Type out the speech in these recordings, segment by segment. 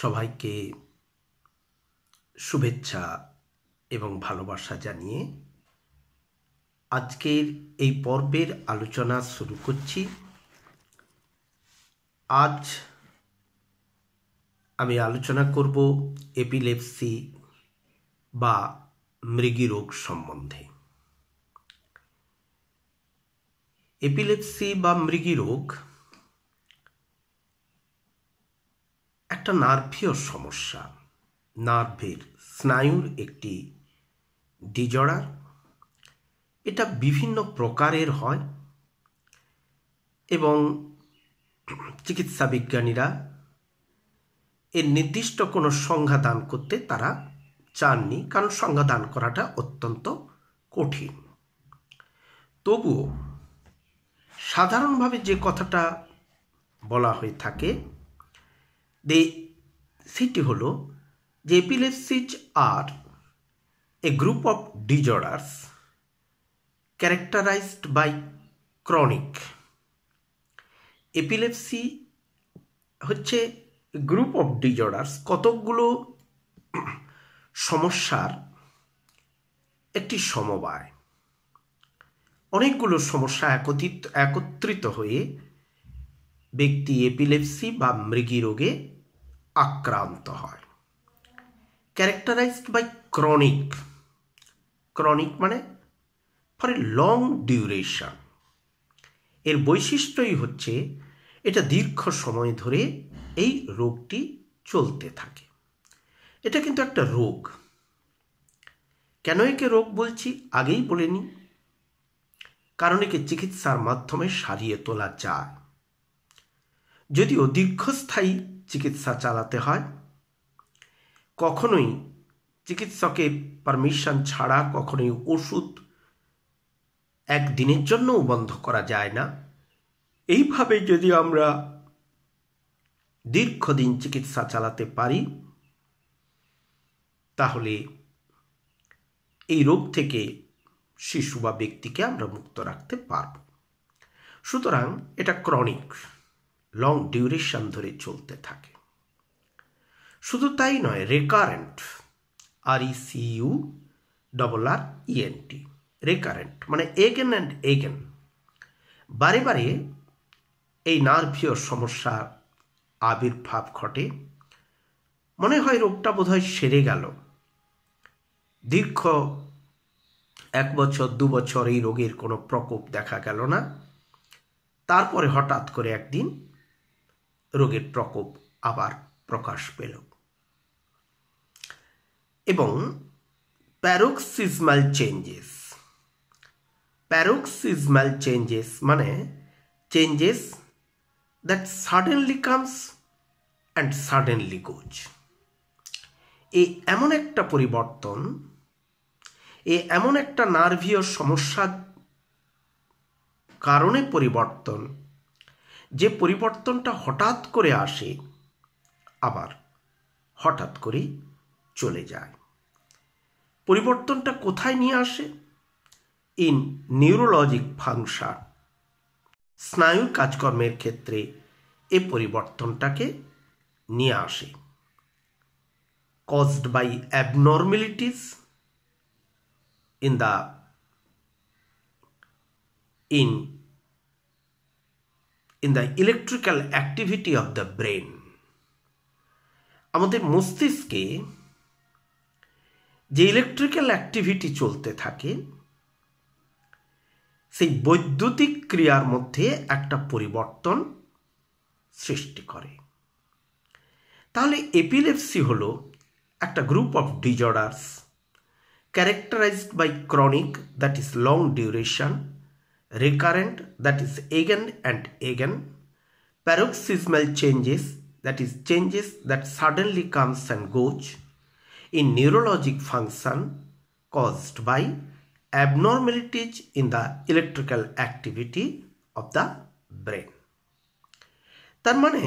সবাইকে শুভেচ্ছা এবং ভালোবাসা জানিয়ে আজকের এই পর্বের আলোচনা শুরু করছি আজ আমি আলোচনা করব এপিলেপসি বা মৃগী রোগ সম্বন্ধে এপিলেপসি বা মৃগী রোগ একটা নার্ভীয় সমস্যা নার্ভের স্নায়ুর একটি ডিজর্ডার এটা বিভিন্ন প্রকারের হয় এবং চিকিৎসা বিজ্ঞানীরা এর নির্দিষ্ট কোনো সংজ্ঞা দান করতে তারা চাননি কারণ সংজ্ঞা দান করাটা অত্যন্ত কঠিন তবুও সাধারণভাবে যে কথাটা বলা হয়ে থাকে দে সেটি হলো যে epilepsies are a group of disorders characterized by chronic epilepsy হচ্ছে গ্রুপ অফ ডিজর্ডার্স কতকগুলো সমস্যার একটি সমবায় অনেকগুলো সমস্যা একত্রিত একত্রিত হয়ে ব্যক্তি এপিলেপসি বা মৃগী রোগে আক্রান্ত হয় ক্যারেক্টারাইজড বাই ক্রনিক ক্রনিক মানে ফর এ লং ডিউরেশন এর বৈশিষ্ট্যই হচ্ছে এটা দীর্ঘ সময় ধরে এই রোগটি চলতে থাকে এটা কিন্তু একটা রোগ কেন একে রোগ বলছি আগেই বলিনি কারণ একে চিকিৎসার মাধ্যমে সারিয়ে তোলা যায় যদিও দীর্ঘস্থায়ী চিকিৎসা চালাতে হয় কখনোই চিকিৎসকের পারমিশন ছাড়া কখনোই ওষুধ একদিনের জন্যও বন্ধ করা যায় না এইভাবে যদি আমরা দীর্ঘদিন চিকিৎসা চালাতে পারি তাহলে এই রোগ থেকে শিশু বা ব্যক্তিকে আমরা মুক্ত রাখতে পারব সুতরাং এটা ক্রনিক লং ডিউরেশন ধরে চলতে থাকে শুধু তাই নয় recurrent R E U double R E N T recurrent মানে এগেন অ্যান্ড এগেন বারে বারে এই নার্ভীয় সমস্যার আবির্ভাব ঘটে মনে হয় রোগটা বোধহয় সেরে গেল দীর্ঘ এক বছর দু বছর এই রোগের কোনো প্রকোপ দেখা গেল না তারপরে হঠাৎ করে একদিন রোগের প্রকোপ আবার প্রকাশ পেল এবং প্যারোক্সিজমাল চেঞ্জেস প্যারোক্সিজমাল চেঞ্জেস মানে changes that suddenly comes and suddenly goes এই এমন একটা পরিবর্তন এ এমন একটা নার্ভীয় সমস্যার কারণে পরিবর্তন যে পরিবর্তনটা হঠাৎ করে আসে আবার হঠাৎ করেই চলে যায় পরিবর্তনটা কোথায় নিয়ে আসে ইন নিউরোলজিক ফাংশন স্নায়ুর কাজকর্মের ক্ষেত্রে এ পরিবর্তনটাকে নিয়ে আসে caused by abnormalities in the in in the electrical activity of the brain আমাদের মস্তিষ্কে যে ইলেকট্রিক্যাল অ্যাক্টিভিটি চলতে থাকে সেই বৈদ্যুতিক ক্রিয়ার মধ্যে একটা পরিবর্তন সৃষ্টি করে তাহলে এপিলেপসি হল একটা group of disorders characterized by chronic that is long duration recurrent that is again and again paroxysmal changes that is changes that suddenly comes and goes in neurologic function caused by abnormalities in the electrical activity of the brain তার মানে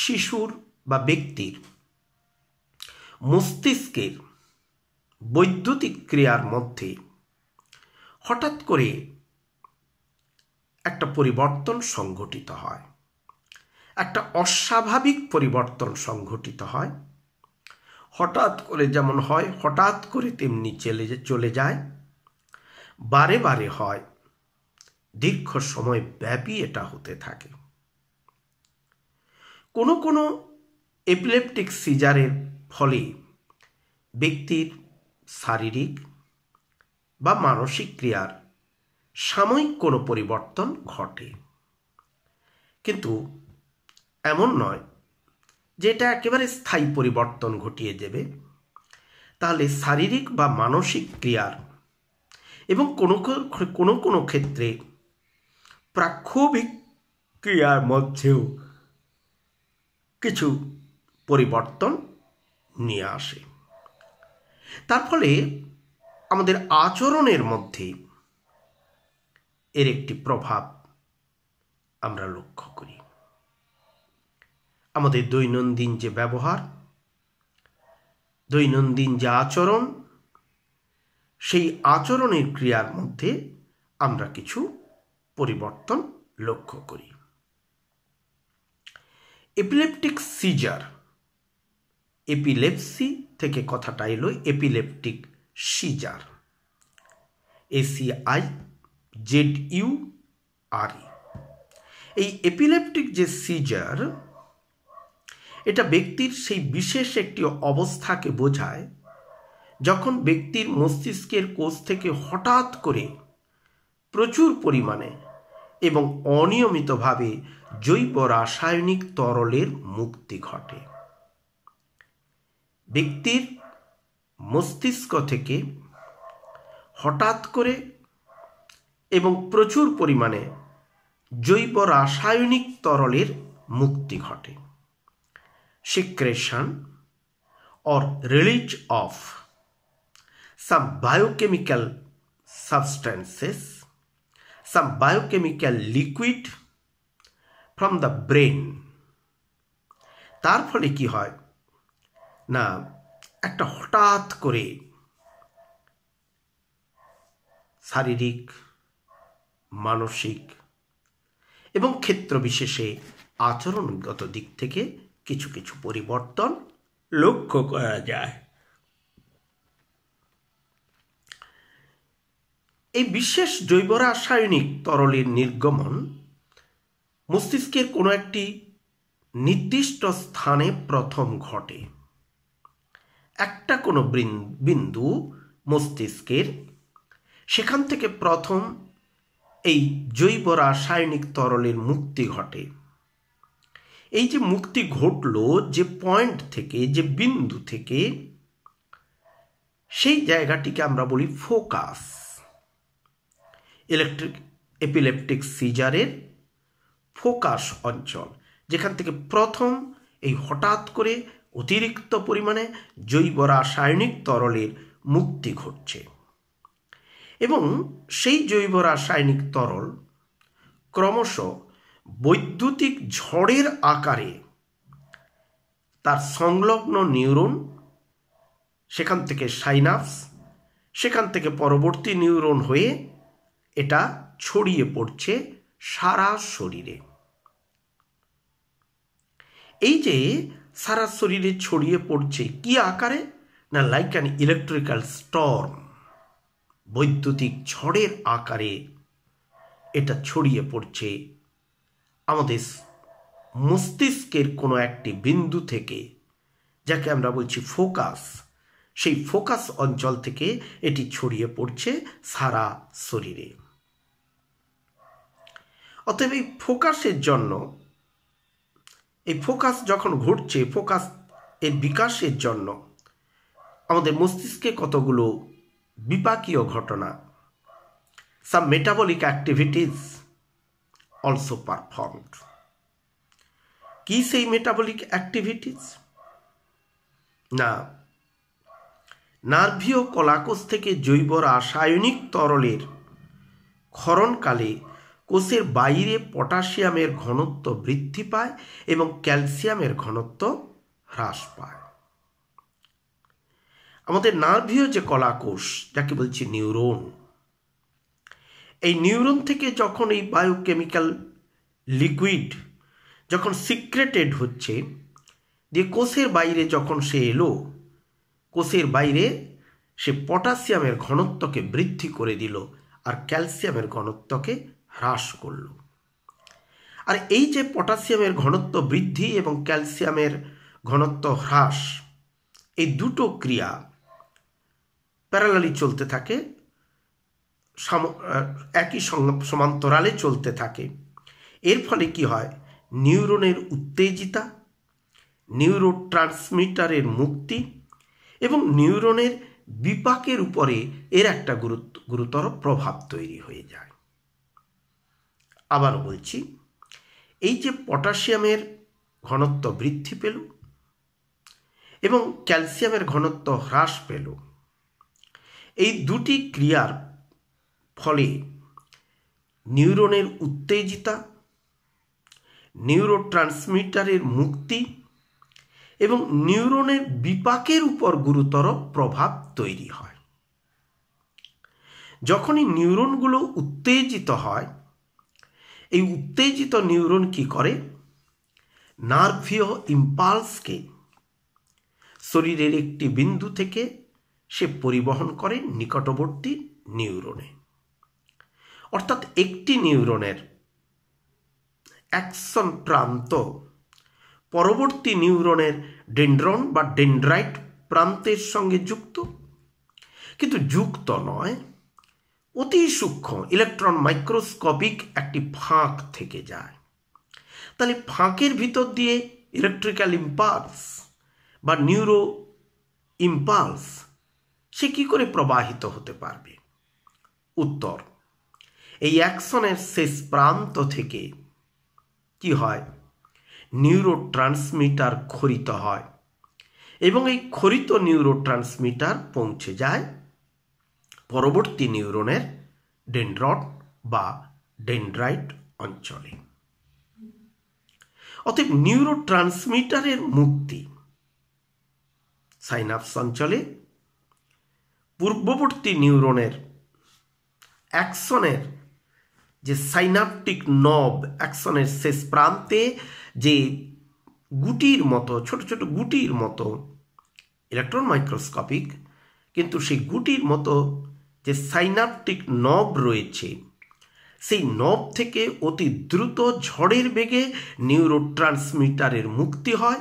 শিশুর বা ব্যক্তির মস্তিষ্কের বৈদ্যুতিক ক্রিয়ার মধ্যে হঠাৎ করে একটা পরিবর্তন সংঘটিত হয় একটা অস্বাভাবিক পরিবর্তন সংঘটিত হয় হঠাৎ করে যেমন হয় হঠাৎ করে তেমনি চলে চলে যায় বারে বারে হয় দীর্ঘ সময় ব্যাপী এটা হতে থাকে কোনো কোনো এপিলেপটিক সিজারের ফলে ব্যক্তির শারীরিক বা মানসিক ক্রিয়ার সাময়িক কোনো পরিবর্তন ঘটে কিন্তু এমন নয় যে এটা একেবারে স্থায়ী পরিবর্তন ঘটিয়ে দেবে তাহলে শারীরিক বা মানসিক ক্রিয়ার এবং কোনো কোনো কোনো ক্ষেত্রে প্রাক্ষোভিক ক্রিয়ার মধ্যেও কিছু পরিবর্তন নিয়ে আসে তার ফলে আমাদের আচরণের মধ্যে এর একটি প্রভাব আমরা লক্ষ্য করি আমাদের দৈনন্দিন যে ব্যবহার দৈনন্দিন যে আচরণ সেই আচরণের ক্রিয়ার মধ্যে আমরা কিছু পরিবর্তন লক্ষ্য করি এপিলেপটিক সিজার এপিলেপসি থেকে কথাটা এলো epileptic seizure S E I Z U R E এই এপিলেপটিক যে সিজার এটা ব্যক্তির সেই বিশেষ একটি অবস্থাকে বোঝায় যখন ব্যক্তির মস্তিষ্কের কোষ থেকে হঠাৎ করে প্রচুর পরিমাণে এবং অনিয়মিতভাবে জৈব রাসায়নিক তরলের মুক্তি ঘটে ব্যক্তির মস্তিষ্ক থেকে হঠাৎ করে এবং প্রচুর পরিমাণে জৈব রাসায়নিক তরলের মুক্তি ঘটে secretion or release of some biochemical substances some biochemical liquid from the brain তার ফলে কি হয় না একটা হঠাৎ করে শারীরিক মানসিক এবং ক্ষেত্র বিশেষে আচরণগত দিক থেকে কিছু কিছু পরিবর্তন লক্ষ্য করা যায় এই বিশেষ জৈব রাসায়নিক তরলের নির্গমন মস্তিষ্কের কোনো একটি নির্দিষ্ট স্থানে প্রথম ঘটে একটা কোনো বিন্দু মস্তিষ্কের সেখান থেকে প্রথম এই জৈব রাসায়নিক তরলের মুক্তি ঘটে এই যে মুক্তি ঘটল যে পয়েন্ট থেকে যে বিন্দু থেকে সেই জায়গাটিকে আমরা বলি ফোকাস ইলেকট্রিক এপিলেপটিক সিজারের ফোকাস অঞ্চল যেখান থেকে প্রথম এই হঠাৎ করে অতিরিক্ত পরিমাণে জৈব রাসায়নিক তরলের মুক্তি ঘটছে এবং সেই জৈব রাসায়নিক তরল ক্রমশ বৈদ্যুতিক ঝড়ের আকারে তার সংলগ্ন নিউরন সেখান থেকে সাইনাপস সেখান থেকে পরবর্তী নিউরন হয়ে এটা ছড়িয়ে পড়ছে সারা শরীরে এই যে সারা শরীরে ছড়িয়ে পড়ছে কি আকারে না লাইক অ্যান ইলেকট্রিক্যাল স্টর্ম বৈদ্যুতিক ঝড়ের আকারে এটা ছড়িয়ে পড়ছে আমাদের মস্তিষ্কের কোনো একটি বিন্দু থেকে যাকে আমরা বলছি ফোকাস সেই ফোকাস অঞ্চল থেকে এটি ছড়িয়ে পড়ছে সারা শরীরে অতএব এই ফোকাসের জন্য এই ফোকাস যখন ঘটছে ফোকাস এর বিকাশের জন্য আমাদের মস্তিষ্কে কতগুলো বিপাকীয় ঘটনা some metabolic activities also performed কি সেই মেটাবলিক অ্যাক্টিভিটিস না নার্ভীয় কলাকোষ থেকে জৈব রাসায়নিক তরলের ক্ষরণকালে কোষের বাইরে পটাশিয়ামের ঘনত্ব বৃদ্ধি পায় এবং ক্যালসিয়ামের ঘনত্ব হ্রাস পায় আমাদের নার্ভীয় যে কলাকোষ যাকে বলছি নিউরন এই নিউরন থেকে যখন এই বায়োকেমিক্যাল লিকুইড যখন সিক্রেটেড হচ্ছে যে কোষের বাইরে যখন সে এলো কোষের বাইরে সে পটাশিয়ামের ঘনত্বকে বৃদ্ধি করে দিল আর ক্যালসিয়ামের ঘনত্বকে হ্রাস করল আর এই যে পটাশিয়ামের ঘনত্ব বৃদ্ধি এবং ক্যালসিয়ামের ঘনত্ব হ্রাস এই দুটো ক্রিয়া প্যারালালি চলতে থাকে একই সমান্তরালে চলতে থাকে এর ফলে কি হয় নিউরনের উত্তেজিতা নিউরো ট্রান্সমিটারের মুক্তি এবং নিউরনের বিপাকের উপরে এর একটা গুরুত্ব গুরুতর প্রভাব তৈরি হয়ে যায় আবার বলছি এই যে পটাশিয়ামের ঘনত্ব বৃদ্ধি পেল এবং ক্যালসিয়ামের ঘনত্ব হ্রাস পেল এই দুটি ক্রিয়ার ফলে নিউরনের উত্তেজিতা নিউরো ট্রান্সমিটারের মুক্তি এবং নিউরনের বিপাকের উপর গুরুতর প্রভাব তৈরি হয় যখনই নিউরনগুলো উত্তেজিত হয় এই উত্তেজিত নিউরন কি করে নার্ভীয় ইম্পালসকে শরীরের একটি বিন্দু থেকে সে পরিবহন করে নিকটবর্তী নিউরনে অর্থাৎ একটি নিউরনের অ্যাকশন প্রান্ত পরবর্তী নিউরনের ডেন্ড্রন বা ডেন্ড্রাইট প্রান্তের সঙ্গে যুক্ত কিন্তু যুক্ত নয় অতি সূক্ষ্ম ইলেকট্রন মাইক্রোস্কোপিক একটি ফাঁক থেকে যায় তাহলে ফাঁকের ভিতর দিয়ে ইলেকট্রিক্যাল ইম্পালস বা নিউরো ইম্পালস সে কি করে প্রবাহিত হতে পারবে উত্তর এই অ্যাকশনের শেষ প্রান্ত থেকে কি হয় নিউরো ট্রান্সমিটার খরিত হয় এবং এই খরিত নিউরো ট্রান্সমিটার পৌঁছে যায় পরবর্তী নিউরনের ডেন্ড্রট বা ডেন্ড্রাইট অঞ্চলে অতএব নিউরো ট্রান্সমিটারের মুক্তি সাইনাপস অঞ্চলে পূর্ববর্তী নিউরনের অ্যাকশনের যে সাইনাপটিক নব অ্যাকশনের শেষ প্রান্তে যে গুটির মতো ছোট ছোট গুটির মতো ইলেকট্রন মাইক্রোস্কোপিক কিন্তু সেই গুটির মতো যে সাইনাপটিক নব রয়েছে সেই নব থেকে অতি দ্রুত ঝড়ের বেগে নিউরো ট্রান্সমিটারের মুক্তি হয়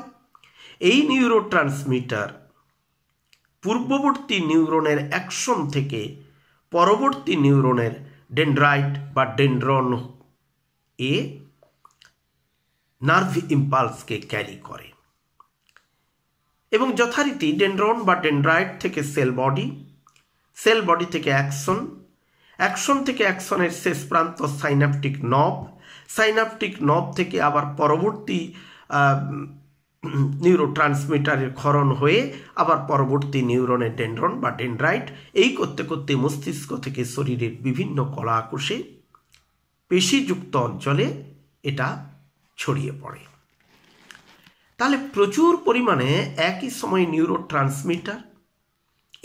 এই নিউরো ট্রান্সমিটার পূর্ববর্তী নিউরনের অ্যাকশন থেকে পরবর্তী নিউরনের ডেন্ড্রাইট বা ডেন্ড্রন এ নার্ভ ইম্পালসকে ক্যারি করে এবং যথারীতি ডেন্ড্রন বা ডেন্ড্রাইট থেকে সেল বডি সেল বডি থেকে অ্যাকশন অ্যাকশন থেকে অ্যাকশনের শেষ প্রান্ত সাইনাপটিক নব সাইনাপটিক নব থেকে আবার পরবর্তী নিউরো ট্রান্সমিটারের ক্ষরণ হয়ে আবার পরবর্তী নিউরনের ডেন্ড্রন বা ডেন্ড্রাইট এই করতে করতে মস্তিষ্ক থেকে শরীরের বিভিন্ন কলা কোষে পেশিযুক্ত অঞ্চলে এটা ছড়িয়ে পড়ে তাহলে প্রচুর পরিমাণে একই সময়ে নিউরো ট্রান্সমিটার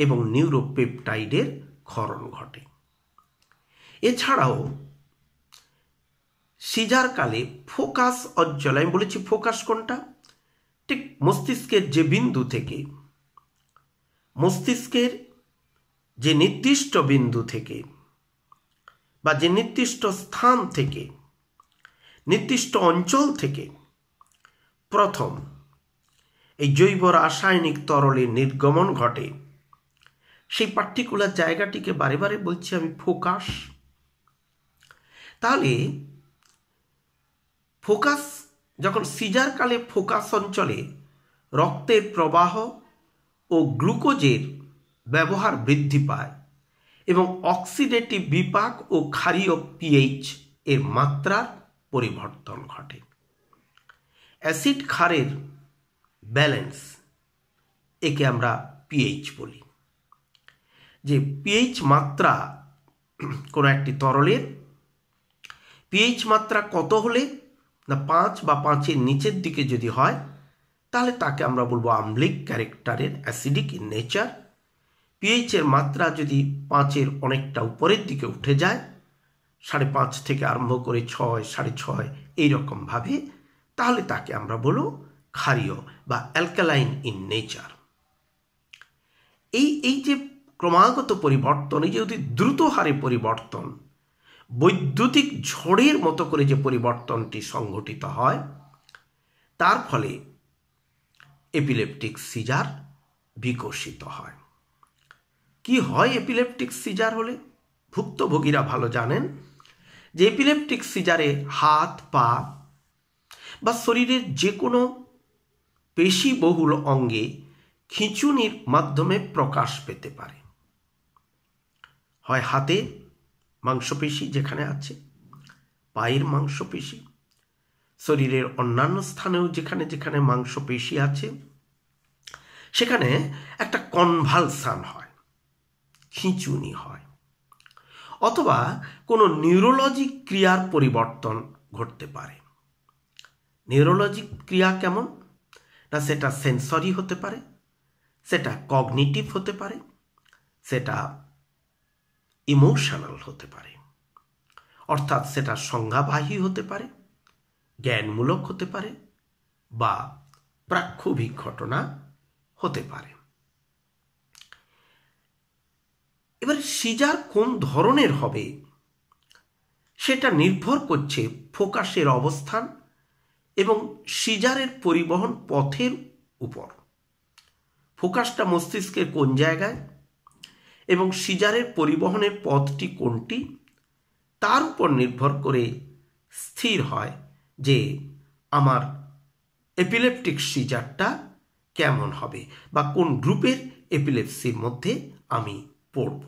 এবং নিউরোপেপটাইডের ক্ষরণ ঘটে এছাড়াও সিজারকালে ফোকাস অঞ্চলে আমি বলেছি ফোকাস কোনটা ঠিক মস্তিষ্কের যে বিন্দু থেকে মস্তিষ্কের যে নির্দিষ্ট বিন্দু থেকে বা যে নির্দিষ্ট স্থান থেকে নির্দিষ্ট অঞ্চল থেকে প্রথম এই জৈব রাসায়নিক তরলের নির্গমন ঘটে সেই পার্টিকুলার জায়গাটিকে বারে বারে বলছি আমি ফোকাস তাহলে ফোকাস যখন সিজারকালে ফোকাস অঞ্চলে রক্তের প্রবাহ ও গ্লুকোজের ব্যবহার বৃদ্ধি পায় এবং অক্সিডেটিভ বিপাক ও ক্ষারীয় পিএইচ এর মাত্রার পরিবর্তন ঘটে অ্যাসিড ক্ষারের ব্যালেন্স একে আমরা পিএইচ বলি যে পিএইচ মাত্রা কোনো একটি তরলের পিএইচ মাত্রা কত হলে না পাঁচ বা পাঁচের নিচের দিকে যদি হয় তাহলে তাকে আমরা বলবো আম্লিক ক্যারেক্টারের অ্যাসিডিক ইন নেচার পিএইচের মাত্রা যদি পাঁচের অনেকটা উপরের দিকে উঠে যায় সাড়ে পাঁচ থেকে আরম্ভ করে ছয় সাড়ে ছয় এইরকমভাবে তাহলে তাকে আমরা বলব ক্ষারীয় বা অ্যালকালাইন ইন নেচার এই এই যে ক্রমাগত পরিবর্তন এই যে অতি দ্রুত হারে পরিবর্তন বৈদ্যুতিক ঝড়ের মতো করে যে পরিবর্তনটি সংঘটিত হয় তার ফলে এপিলেপটিক সিজার বিকশিত হয় কি হয় এপিলেপটিক সিজার হলে ভুক্তভোগীরা ভালো জানেন যে এপিলেপটিক সিজারে হাত পা বা শরীরের যে কোনো বহুল অঙ্গে খিঁচুনির মাধ্যমে প্রকাশ পেতে পারে হয় হাতে মাংসপেশি যেখানে আছে পায়ের মাংসপেশি শরীরের অন্যান্য স্থানেও যেখানে যেখানে মাংসপেশি আছে সেখানে একটা কনভালসান হয় খিঁচুনি হয় অথবা কোনো নিউরোলজিক ক্রিয়ার পরিবর্তন ঘটতে পারে নিউরোলজিক ক্রিয়া কেমন না সেটা সেন্সরি হতে পারে সেটা কগনিটিভ হতে পারে সেটা ইমোশনাল হতে পারে অর্থাৎ সেটা সংজ্ঞাবাহী হতে পারে জ্ঞানমূলক হতে পারে বা প্রাক্ষোভিক ঘটনা হতে পারে এবার সিজার কোন ধরনের হবে সেটা নির্ভর করছে ফোকাসের অবস্থান এবং সিজারের পরিবহন পথের উপর ফোকাসটা মস্তিষ্কের কোন জায়গায় এবং সিজারের পরিবহনের পথটি কোনটি তার উপর নির্ভর করে স্থির হয় যে আমার এপিলেপটিক সিজারটা কেমন হবে বা কোন গ্রুপের এপিলেপসির মধ্যে আমি পড়ব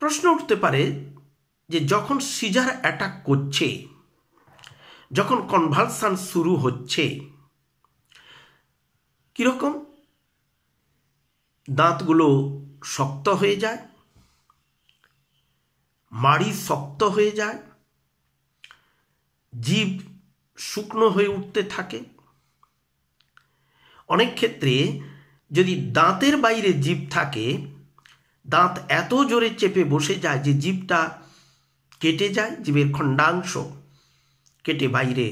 প্রশ্ন উঠতে পারে যে যখন সিজার অ্যাটাক করছে যখন কনভালসান শুরু হচ্ছে কীরকম দাঁতগুলো শক্ত হয়ে যায় মাড়ি শক্ত হয়ে যায় জীব শুকনো হয়ে উঠতে থাকে অনেক ক্ষেত্রে যদি দাঁতের বাইরে জীব থাকে দাঁত এত জোরে চেপে বসে যায় যে জীবটা কেটে যায় জীবের খণ্ডাংশ কেটে বাইরে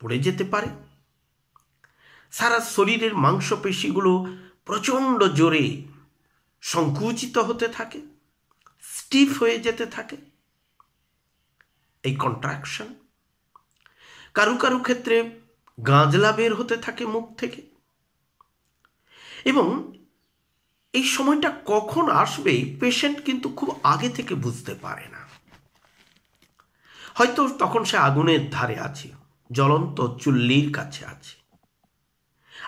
পড়ে যেতে পারে সারা শরীরের মাংসপেশিগুলো প্রচণ্ড জোরে সংকুচিত হতে থাকে স্টিফ হয়ে যেতে থাকে এই কন্ট্রাকশন কারু কারু ক্ষেত্রে গাঁজলা বের হতে থাকে মুখ থেকে এবং এই সময়টা কখন আসবে পেশেন্ট কিন্তু খুব আগে থেকে বুঝতে পারে না হয়তো তখন সে আগুনের ধারে আছে জ্বলন্ত চুল্লির কাছে আছে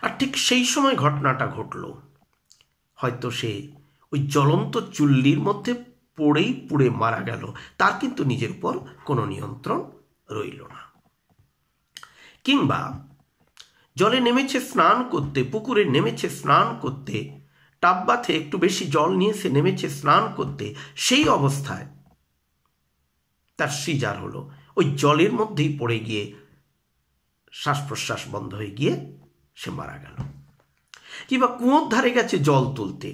আর ঠিক সেই সময় ঘটনাটা ঘটল হয়তো সে ওই জ্বলন্ত চুল্লির মধ্যে পড়েই পুড়ে মারা গেল তার কিন্তু নিজের উপর কোনো নিয়ন্ত্রণ রইল না কিংবা জলে নেমেছে স্নান করতে পুকুরে নেমেছে স্নান করতে টাব্বাথে একটু বেশি জল নিয়ে সে নেমেছে স্নান করতে সেই অবস্থায় তার সিজার হলো ওই জলের মধ্যেই পড়ে গিয়ে শ্বাস প্রশ্বাস বন্ধ হয়ে গিয়ে সে মারা গেল কিংবা কুঁয়োর ধারে গেছে জল তুলতে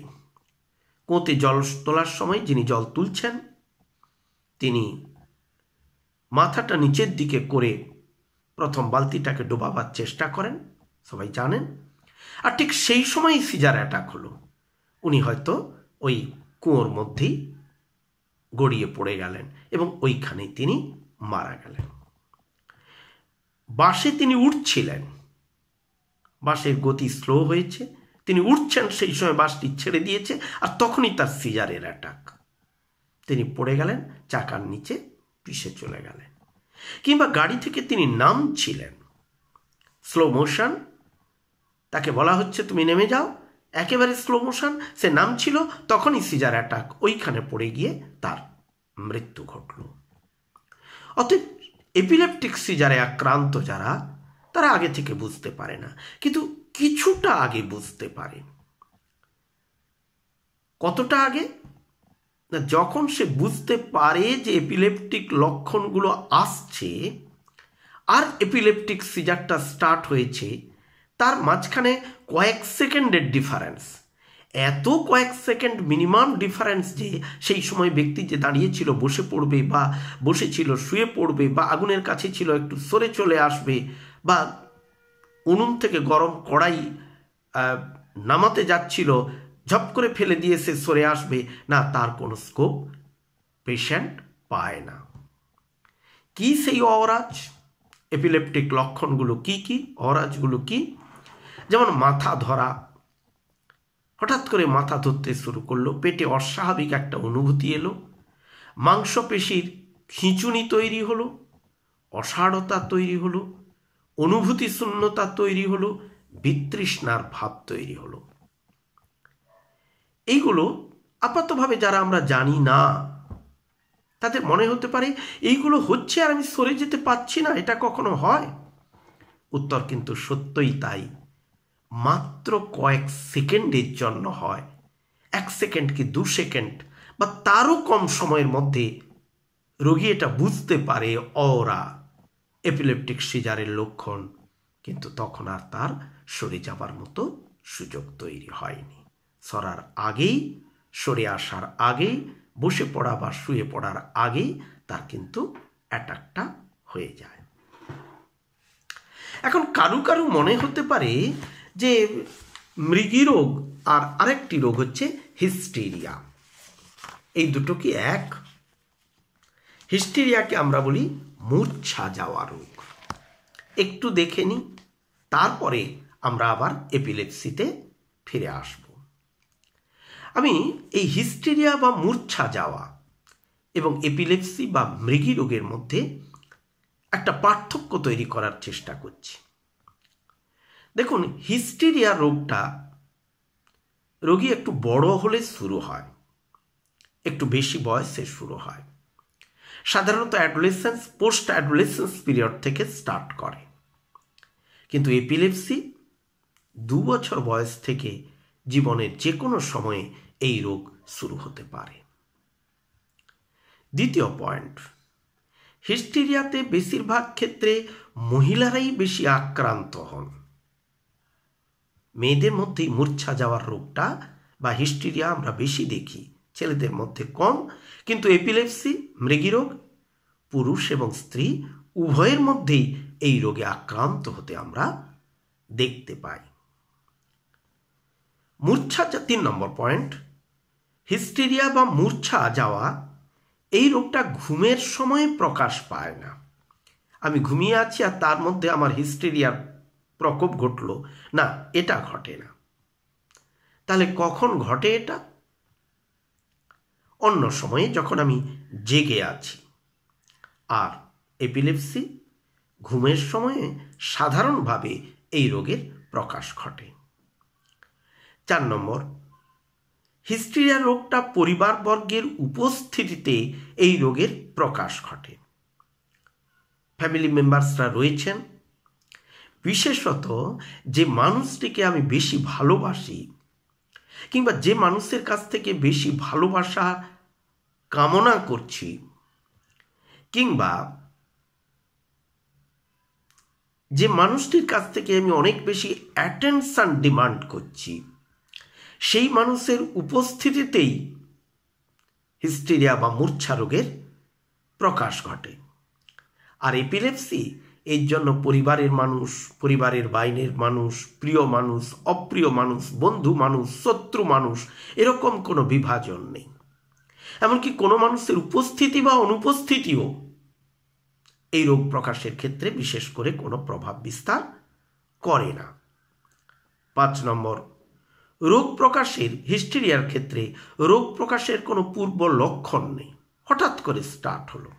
কুঁতে জল তোলার সময় যিনি জল তুলছেন তিনি মাথাটা নিচের দিকে করে প্রথম বালতিটাকে ডোবাবার চেষ্টা করেন সবাই জানেন আর ঠিক সেই সময় সিজার অ্যাটাক হলো উনি হয়তো ওই কুঁয়োর মধ্যেই গড়িয়ে পড়ে গেলেন এবং ওইখানেই তিনি মারা গেলেন বাসে তিনি উঠছিলেন বাসের গতি স্লো হয়েছে তিনি উঠছেন সেই সময় বাসটি ছেড়ে দিয়েছে আর তখনই তার সিজারের অ্যাটাক তিনি পড়ে গেলেন চাকার নিচে পিষে চলে গেলেন কিংবা গাড়ি থেকে তিনি নামছিলেন স্লো মোশন তাকে বলা হচ্ছে তুমি নেমে যাও একেবারে স্লো মোশন সে নাম ছিল তখনই সিজার অ্যাটাক ওইখানে পড়ে গিয়ে তার মৃত্যু ঘটল অতএব এপিলেপটিক সিজারে আক্রান্ত যারা তারা আগে থেকে বুঝতে পারে না কিন্তু কিছুটা আগে বুঝতে পারে কতটা আগে না যখন সে বুঝতে পারে যে এপিলেপটিক লক্ষণগুলো আসছে আর এপিলেপটিক সিজারটা স্টার্ট হয়েছে তার মাঝখানে কয়েক সেকেন্ডের ডিফারেন্স এত কয়েক সেকেন্ড মিনিমাম ডিফারেন্স যে সেই সময় ব্যক্তি যে দাঁড়িয়েছিল বসে পড়বে বা বসেছিল শুয়ে পড়বে বা আগুনের কাছে ছিল একটু সরে চলে আসবে বা উনুন থেকে গরম কড়াই নামাতে যাচ্ছিল ঝপ করে ফেলে দিয়ে সে সরে আসবে না তার কোনো স্কোপ পেশেন্ট পায় না কি সেই অরাজ এপিলেপটিক লক্ষণগুলো কি কি অরাজগুলো কি যেমন মাথা ধরা হঠাৎ করে মাথা ধরতে শুরু করলো পেটে অস্বাভাবিক একটা অনুভূতি এলো মাংসপেশির খিঁচুনি তৈরি হলো অসাড়তা তৈরি হলো অনুভূতি শূন্যতা তৈরি হলো বিতৃষ্ণার ভাব তৈরি হলো এইগুলো আপাতভাবে যারা আমরা জানি না তাদের মনে হতে পারে এইগুলো হচ্ছে আর আমি সরে যেতে পারছি না এটা কখনো হয় উত্তর কিন্তু সত্যই তাই মাত্র কয়েক সেকেন্ডের জন্য হয় এক সেকেন্ড কি দু সেকেন্ড বা তারও কম সময়ের মধ্যে রোগী এটা বুঝতে পারে অরা এপিলেপটিক সিজারের লক্ষণ কিন্তু তখন আর তার সরে যাবার মতো সুযোগ তৈরি হয়নি সরার আগেই সরে আসার আগেই বসে পড়া বা শুয়ে পড়ার আগেই তার কিন্তু অ্যাটাকটা হয়ে যায় এখন কারু কারু মনে হতে পারে যে মৃগী রোগ আর আরেকটি রোগ হচ্ছে হিস্টিরিয়া এই দুটো কি এক হিস্টিরিয়াকে আমরা বলি মূর্ছা যাওয়া রোগ একটু দেখে নিই তারপরে আমরা আবার এপিলেপসিতে ফিরে আসব আমি এই হিস্টেরিয়া বা মূর্ছা যাওয়া এবং এপিলেপসি বা মৃগী রোগের মধ্যে একটা পার্থক্য তৈরি করার চেষ্টা করছি দেখুন হিস্টেরিয়া রোগটা রোগী একটু বড় হলে শুরু হয় একটু বেশি বয়সে শুরু হয় সাধারণত অ্যাডোলেসেন্স পোস্ট অ্যাডোলেসেন্স পিরিয়ড থেকে স্টার্ট করে কিন্তু এপিলেপসি দু বছর বয়স থেকে জীবনের যে কোনো সময়ে এই রোগ শুরু হতে পারে দ্বিতীয় পয়েন্ট হিস্টিরিয়াতে বেশিরভাগ ক্ষেত্রে মহিলারাই বেশি আক্রান্ত হন মেয়েদের মধ্যেই মূর্ছা যাওয়ার রোগটা বা হিস্টিরিয়া আমরা বেশি দেখি ছেলেদের মধ্যে কম কিন্তু এপিলেপসি মৃগীরোগ পুরুষ এবং স্ত্রী উভয়ের মধ্যেই এই রোগে আক্রান্ত হতে আমরা দেখতে পাই মূর্ছা তিন নম্বর পয়েন্ট হিস্টেরিয়া বা মূর্ছা যাওয়া এই রোগটা ঘুমের সময়ে প্রকাশ পায় না আমি ঘুমিয়ে আছি আর তার মধ্যে আমার হিস্টেরিয়ার প্রকোপ ঘটল না এটা ঘটে না তাহলে কখন ঘটে এটা অন্য সময়ে যখন আমি জেগে আছি আর এপিলেপসি ঘুমের সময়ে সাধারণভাবে এই রোগের প্রকাশ ঘটে চার নম্বর হিস্টিরিয়া রোগটা পরিবারবর্গের উপস্থিতিতে এই রোগের প্রকাশ ঘটে ফ্যামিলি মেম্বার্সরা রয়েছেন বিশেষত যে মানুষটিকে আমি বেশি ভালোবাসি কিংবা যে মানুষের কাছ থেকে বেশি ভালোবাসা কামনা করছি কিংবা যে মানুষটির কাছ থেকে আমি অনেক বেশি অ্যাটেনশান ডিমান্ড করছি সেই মানুষের উপস্থিতিতেই হিস্টেরিয়া বা মূর্ছা রোগের প্রকাশ ঘটে আর এপিলেপসি এর জন্য পরিবারের মানুষ পরিবারের বাইনের মানুষ প্রিয় মানুষ অপ্রিয় মানুষ বন্ধু মানুষ শত্রু মানুষ এরকম কোনো বিভাজন নেই এমনকি কোনো মানুষের উপস্থিতি বা অনুপস্থিতিও এই রোগ প্রকাশের ক্ষেত্রে বিশেষ করে কোনো প্রভাব বিস্তার করে না পাঁচ নম্বর রোগ প্রকাশের হিস্টেরিয়ার ক্ষেত্রে রোগ প্রকাশের কোনো পূর্ব লক্ষণ নেই হঠাৎ করে স্টার্ট হলো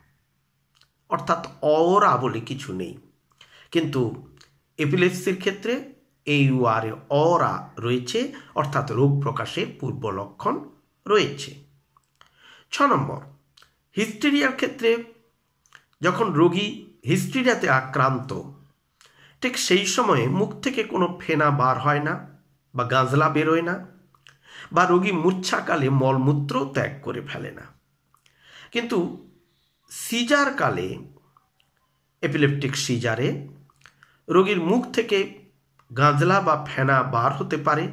অর্থাৎ অওরা বলে কিছু নেই কিন্তু এপিলেপসির ক্ষেত্রে এই ওয়ারে অরা রয়েছে অর্থাৎ রোগ প্রকাশের পূর্ব লক্ষণ রয়েছে ছ নম্বর হিস্টেরিয়ার ক্ষেত্রে যখন রোগী হিস্টেরিয়াতে আক্রান্ত ঠিক সেই সময়ে মুখ থেকে কোনো ফেনা বার হয় না বা গাঁজলা বেরোয় না বা রোগী মূর্ছাকালে মলমূত্র ত্যাগ করে ফেলে না কিন্তু সিজারকালে এপিলেপটিক সিজারে রোগীর মুখ থেকে গাঁজলা বা ফেনা বার হতে পারে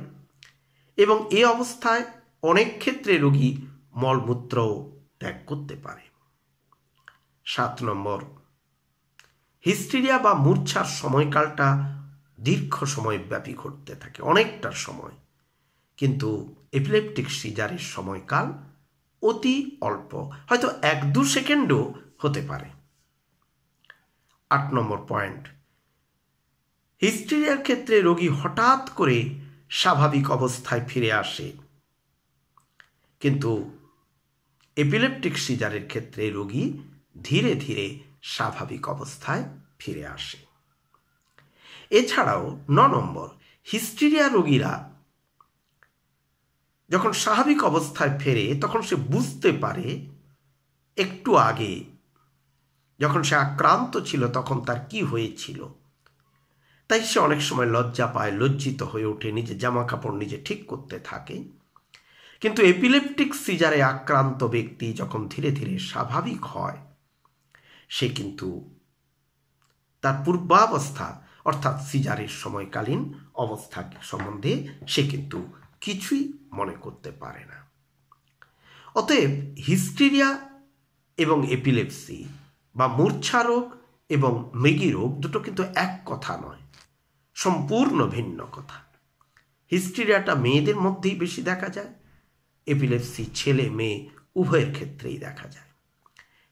এবং এ অবস্থায় অনেক ক্ষেত্রে রোগী মলমূত্রও ত্যাগ করতে পারে সাত নম্বর হিস্টিরিয়া বা মূর্ছার সময়কালটা দীর্ঘ সময় ব্যাপী ঘটতে থাকে অনেকটা সময় কিন্তু এপিলেপটিক সিজারের সময়কাল অতি অল্প হয়তো এক দু সেকেন্ডও হতে পারে আট নম্বর পয়েন্ট হিস্টেরিয়ার ক্ষেত্রে রোগী হঠাৎ করে স্বাভাবিক অবস্থায় ফিরে আসে কিন্তু এপিলেপটিক সিজারের ক্ষেত্রে রোগী ধীরে ধীরে স্বাভাবিক অবস্থায় ফিরে আসে এছাড়াও ন নম্বর হিস্টিরিয়া রোগীরা যখন স্বাভাবিক অবস্থায় ফেরে তখন সে বুঝতে পারে একটু আগে যখন সে আক্রান্ত ছিল তখন তার কি হয়েছিল তাই সে অনেক সময় লজ্জা পায় লজ্জিত হয়ে ওঠে নিজে জামা কাপড় নিজে ঠিক করতে থাকে কিন্তু এপিলেপটিক সিজারে আক্রান্ত ব্যক্তি যখন ধীরে ধীরে স্বাভাবিক হয় সে কিন্তু তার পূর্বাবস্থা অর্থাৎ সিজারের সময়কালীন অবস্থা সম্বন্ধে সে কিন্তু কিছুই মনে করতে পারে না অতএব হিস্টিরিয়া এবং এপিলেপসি বা মূর্ছা রোগ এবং মেগি রোগ দুটো কিন্তু এক কথা নয় সম্পূর্ণ ভিন্ন কথা হিস্টিরিয়াটা মেয়েদের মধ্যেই বেশি দেখা যায় এপিলেপসি ছেলে মেয়ে উভয়ের ক্ষেত্রেই দেখা যায়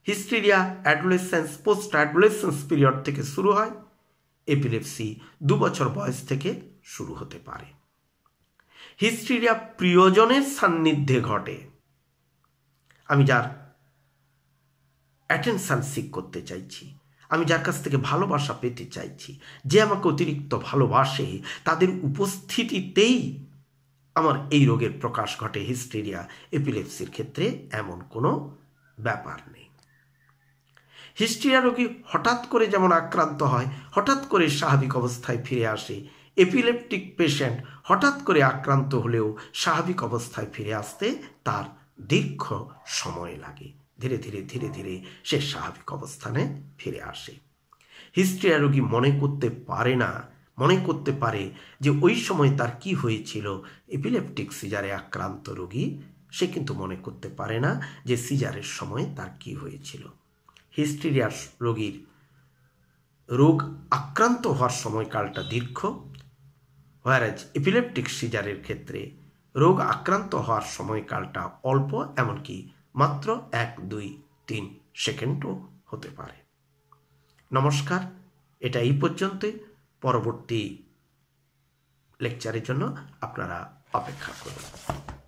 hysteria adolescence post adolescence period থেকে শুরু হয় এপিলেপসি দু বছর বয়স থেকে শুরু হতে পারে হিস্ট্রিটা প্রিয়জনের সান্নিধ্যে ঘটে আমি যার অ্যাটেনশান সিক করতে চাইছি আমি যার কাছ থেকে ভালোবাসা পেতে চাইছি যে আমাকে অতিরিক্ত ভালোবাসে তাদের উপস্থিতিতেই আমার এই রোগের প্রকাশ ঘটে হিস্টেরিয়া এপিলেপসির ক্ষেত্রে এমন কোনো ব্যাপার নেই হিস্টেরিয়া রোগী হঠাৎ করে যেমন আক্রান্ত হয় হঠাৎ করে স্বাভাবিক অবস্থায় ফিরে আসে এপিলেপটিক পেশেন্ট হঠাৎ করে আক্রান্ত হলেও স্বাভাবিক অবস্থায় ফিরে আসতে তার দীর্ঘ সময় লাগে ধীরে ধীরে ধীরে ধীরে সে স্বাভাবিক অবস্থানে ফিরে আসে হিস্ট্রিয়া রোগী মনে করতে পারে না মনে করতে পারে যে ওই সময় তার কি হয়েছিল এপিলেপটিক সিজারে আক্রান্ত রোগী সে কিন্তু মনে করতে পারে না যে সিজারের সময় তার কি হয়েছিল হিস্টিরিয়া রোগীর রোগ আক্রান্ত হওয়ার সময়কালটা দীর্ঘ হোয়ারাজ এপিলেপটিক সিজারের ক্ষেত্রে রোগ আক্রান্ত হওয়ার সময়কালটা অল্প এমনকি মাত্র এক দুই তিন সেকেন্ডও হতে পারে নমস্কার এটা এই পর্যন্তই পরবর্তী লেকচারের জন্য আপনারা অপেক্ষা করুন